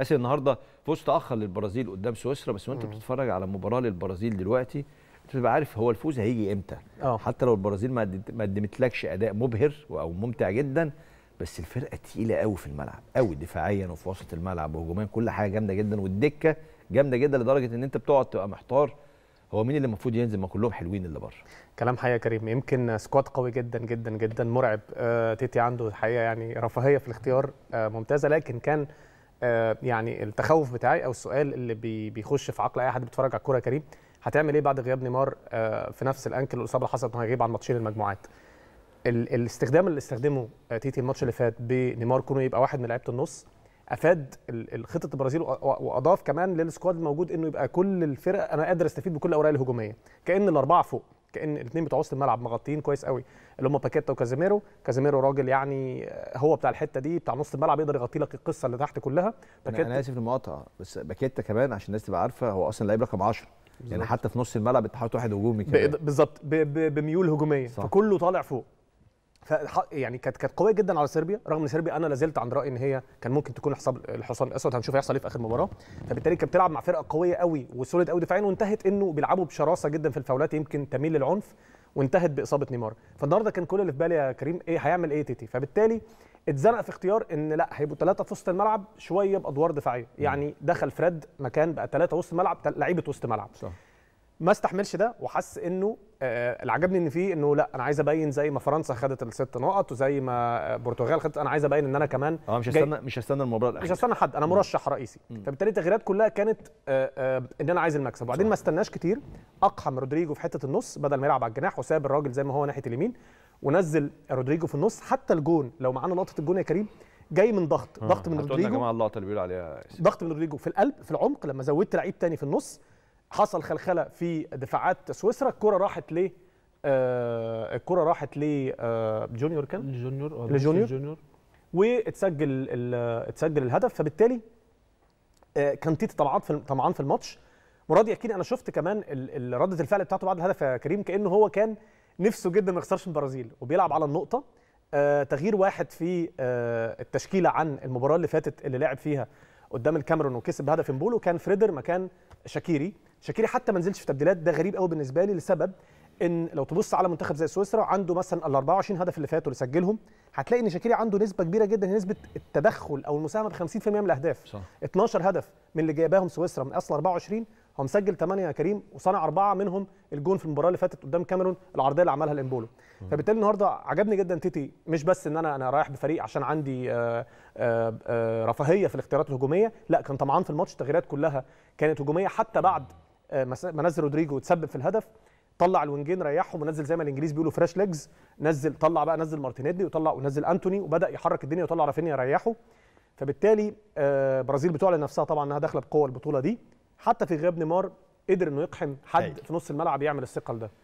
اسيا النهارده فوز تاخر للبرازيل قدام سويسرا بس وانت بتتفرج على مباراه للبرازيل دلوقتي بتبقى عارف هو الفوز هيجي امتى أوه. حتى لو البرازيل ما قدمتلكش اداء مبهر او ممتع جدا بس الفرقه تقيله قوي في الملعب قوي دفاعيا وفي وسط الملعب وهجوميا كل حاجه جامده جدا والدكه جامده جدا لدرجه ان انت بتقعد تبقى محتار هو مين اللي المفروض ينزل ما كلهم حلوين اللي بره كلام حقيقي يا كريم يمكن سكواد قوي جدا جدا جدا مرعب آه تيتي عنده الحقيقه يعني رفاهيه في الاختيار آه ممتازه لكن كان آه، يعني التخوف بتاعي او السؤال اللي بيخش في عقل اي حد بيتفرج على الكوره يا كريم هتعمل ايه بعد غياب نيمار آه، في نفس الانكل الاصابه اللي حصلت انه هيغيب عن ماتشين المجموعات الاستخدام اللي استخدمه آه، تيتي الماتش اللي فات بنيمار كونه يبقى واحد من لعيبه النص افاد خطه البرازيل واضاف كمان للسكواد الموجود انه يبقى كل الفرق انا قادر استفيد بكل الاوراق الهجوميه كان الاربعه فوق كان الاثنين بتوع وسط الملعب مغطيين كويس قوي اللي هم باكيتا وكازيميرو كازيميرو راجل يعني هو بتاع الحته دي بتاع نص الملعب يقدر يغطي لك القصه اللي تحت كلها باكيتا انا اسف المقاطعه بس باكيتا كمان عشان الناس تبقى عارفه هو اصلا لعيب رقم 10 يعني حتى في نص الملعب انت حاطط واحد هجومي كده بالظبط بميول هجوميه صح. فكله طالع فوق يعني كانت كانت قويه جدا على صربيا رغم ان صربيا انا لازلت عند رايي ان هي كان ممكن تكون حصاب الحصان الاسود هنشوف هيحصل ايه في اخر مباراه فبالتالي كانت بتلعب مع فرقه قويه قوي وسوليد قوي دفاعيا وانتهت انه بيلعبوا بشراسه جدا في الفاولات يمكن تميل للعنف وانتهت باصابه نيمار فالنهارده كان كل اللي في بالي يا كريم ايه هيعمل ايه تيتي فبالتالي اتزنق في اختيار ان لا هيبقوا ثلاثه في وسط الملعب شويه بادوار دفاعيه يعني دخل فريد مكان بقى ثلاثه وسط ملعب لعيبه وسط ملعب صح. ما استحملش ده وحس انه آه اللي عجبني ان فيه انه لا انا عايز ابين زي ما فرنسا خدت الست نقط وزي ما البرتغال آه، خدت انا عايز ابين ان انا كمان اه مش هستنى مش هستنى المباراه الاخيره مش هستنى حد انا مرشح رئيسي فبالتالي التغييرات كلها كانت آه آه ان انا عايز المكسب وبعدين ما استناش كتير اقحم رودريجو في حته النص بدل ما يلعب على الجناح وساب الراجل زي ما هو ناحيه اليمين ونزل رودريجو في النص حتى الجون لو معانا لقطه الجون يا كريم جاي من ضغط آه، ضغط من رودريجو يا جماعه اللقطه اللي بيقولوا عليها ضغط من رودريجو في القلب في العمق لما زودت لعيب تاني في النص حصل خلخله في دفاعات سويسرا الكره راحت ليه آه الكره راحت ل آه جونيور كان جونيور لجونيور آه، جونيور واتسجل اتسجل الهدف فبالتالي آه كان تيتا طمعان في طمعان في الماتش مراد اكيد انا شفت كمان رده الفعل بتاعته بعد الهدف يا كريم كانه هو كان نفسه جدا ما يخسرش البرازيل وبيلعب على النقطه آه تغيير واحد في آه التشكيله عن المباراه اللي فاتت اللي لعب فيها قدام الكاميرون وكسب بهدف امبولو كان فريدر مكان شاكيري شاكيري حتى ما نزلش في تبديلات ده غريب قوي بالنسبه لي لسبب ان لو تبص على منتخب زي سويسرا عنده مثلا ال 24 هدف اللي فاتوا اللي سجلهم هتلاقي ان شاكيري عنده نسبه كبيره جدا هي نسبه التدخل او المساهمه ب 50% من الاهداف صح. 12 هدف من اللي جايباهم سويسرا من اصل 24 هو مسجل 8 يا كريم وصنع اربعه منهم الجون في المباراه اللي فاتت قدام كاميرون العرضيه اللي عملها الامبولو فبالتالي النهارده عجبني جدا تيتي مش بس ان انا انا رايح بفريق عشان عندي آآ آه، آآ آه، آه، رفاهيه في الاختيارات الهجوميه لا كان طمعان في الماتش التغييرات كلها كانت هجوميه حتى بعد ما نزل رودريجو وتسبب في الهدف طلع الوينجين ريحهم ونزل زي ما الانجليز بيقولوا فريش ليجز نزل طلع بقى نزل مارتينيدي وطلع ونزل انتوني وبدا يحرك الدنيا وطلع رافينيا ريحه فبالتالي برازيل بتعلن نفسها طبعا انها داخله بقوه البطوله دي حتى في غياب نيمار قدر انه يقحم حد أي. في نص الملعب يعمل الثقل ده